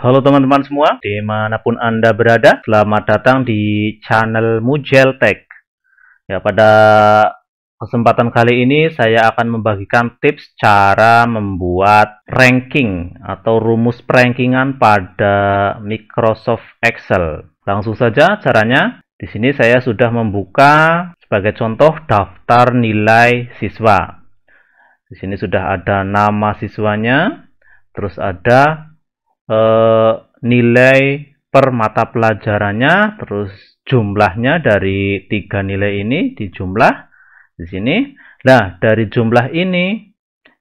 Halo teman-teman semua, dimanapun Anda berada, selamat datang di channel Mujel Tech. Ya, pada kesempatan kali ini saya akan membagikan tips cara membuat ranking atau rumus perankingan pada Microsoft Excel. Langsung saja caranya, di sini saya sudah membuka sebagai contoh daftar nilai siswa. Di sini sudah ada nama siswanya, terus ada eh, nilai per mata pelajarannya, terus jumlahnya dari tiga nilai ini di jumlah di sini. Nah, dari jumlah ini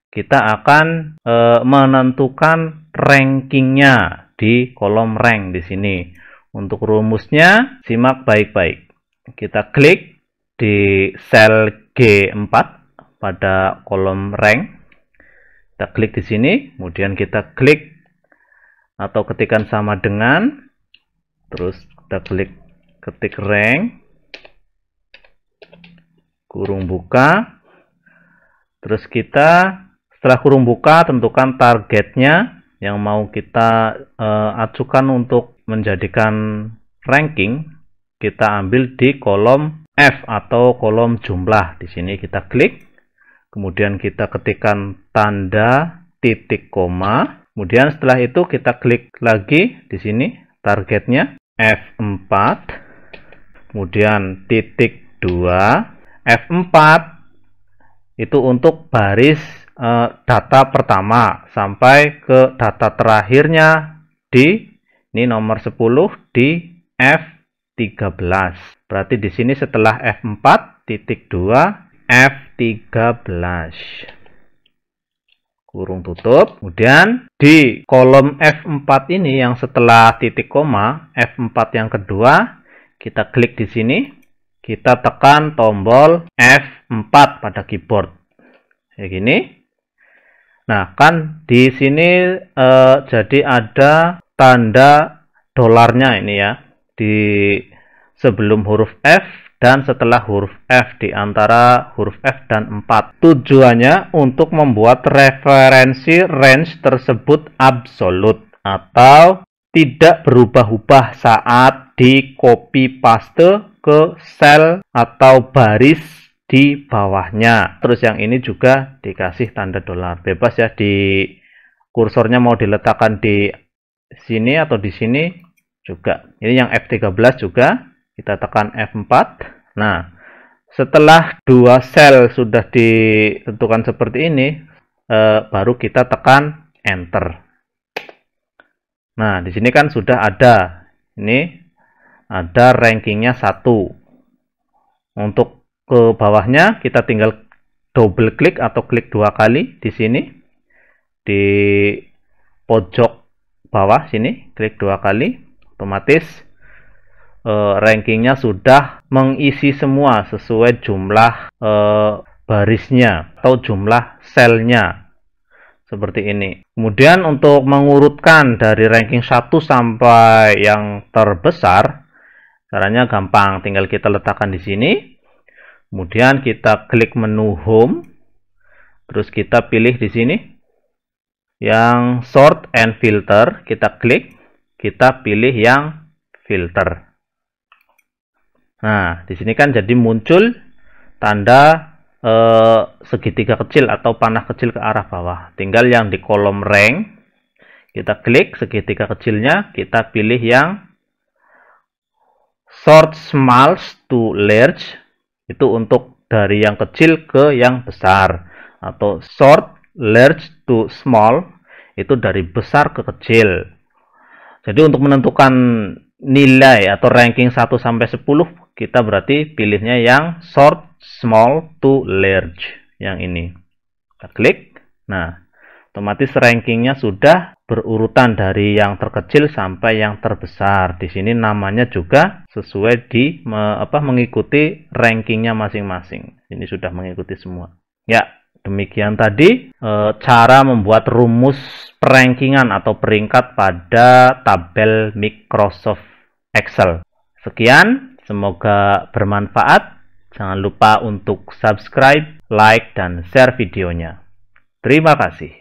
kita akan e, menentukan rankingnya di kolom rank di sini. Untuk rumusnya, simak baik-baik. Kita klik di sel G4 pada kolom rank. Kita klik di sini, kemudian kita klik atau ketikan sama dengan terus kita klik ketik rank kurung buka terus kita setelah kurung buka tentukan targetnya yang mau kita uh, eh, acukan untuk menjadikan ranking kita ambil di kolom F atau kolom jumlah di sini kita klik kemudian kita ketikkan tanda titik koma Kemudian setelah itu kita klik lagi di sini targetnya F4. Kemudian titik 2 F4 itu untuk baris e, data pertama sampai ke data terakhirnya di ini nomor 10 di F13. Berarti di sini setelah F4 titik 2 F13 kurung tutup. Kemudian di kolom F4 ini yang setelah titik koma, F4 yang kedua, kita klik di sini. Kita tekan tombol F4 pada keyboard. Kayak gini. Nah, kan di sini eh, jadi ada tanda dolarnya ini ya. Di sebelum huruf F dan setelah huruf F di antara huruf F dan 4. Tujuannya untuk membuat referensi range tersebut absolut atau tidak berubah-ubah saat di copy paste ke sel atau baris di bawahnya. Terus yang ini juga dikasih tanda dolar bebas ya di kursornya mau diletakkan di sini atau di sini juga. Ini yang F13 juga kita tekan F4. Nah, setelah dua sel sudah ditentukan seperti ini, eh, baru kita tekan Enter. Nah, di sini kan sudah ada. Ini ada rankingnya satu. Untuk ke bawahnya kita tinggal double klik atau klik dua kali di sini di pojok bawah sini klik dua kali otomatis E, rankingnya sudah mengisi semua sesuai jumlah e, barisnya atau jumlah selnya seperti ini. Kemudian untuk mengurutkan dari ranking 1 sampai yang terbesar, caranya gampang, tinggal kita letakkan di sini. Kemudian kita klik menu home, terus kita pilih di sini yang sort and filter, kita klik, kita pilih yang filter. Nah, di sini kan jadi muncul tanda eh, segitiga kecil atau panah kecil ke arah bawah. Tinggal yang di kolom rank, kita klik segitiga kecilnya, kita pilih yang sort small to large. Itu untuk dari yang kecil ke yang besar. Atau sort large to small, itu dari besar ke kecil. Jadi untuk menentukan nilai atau ranking 1 sampai 10 kita berarti pilihnya yang short, small to large yang ini. Kita klik. Nah, otomatis rankingnya sudah berurutan dari yang terkecil sampai yang terbesar. Di sini namanya juga sesuai di me, apa mengikuti rankingnya masing-masing. Ini sudah mengikuti semua. Ya, Demikian tadi e, cara membuat rumus perankingan atau peringkat pada tabel Microsoft Excel. Sekian, Semoga bermanfaat. Jangan lupa untuk subscribe, like, dan share videonya. Terima kasih.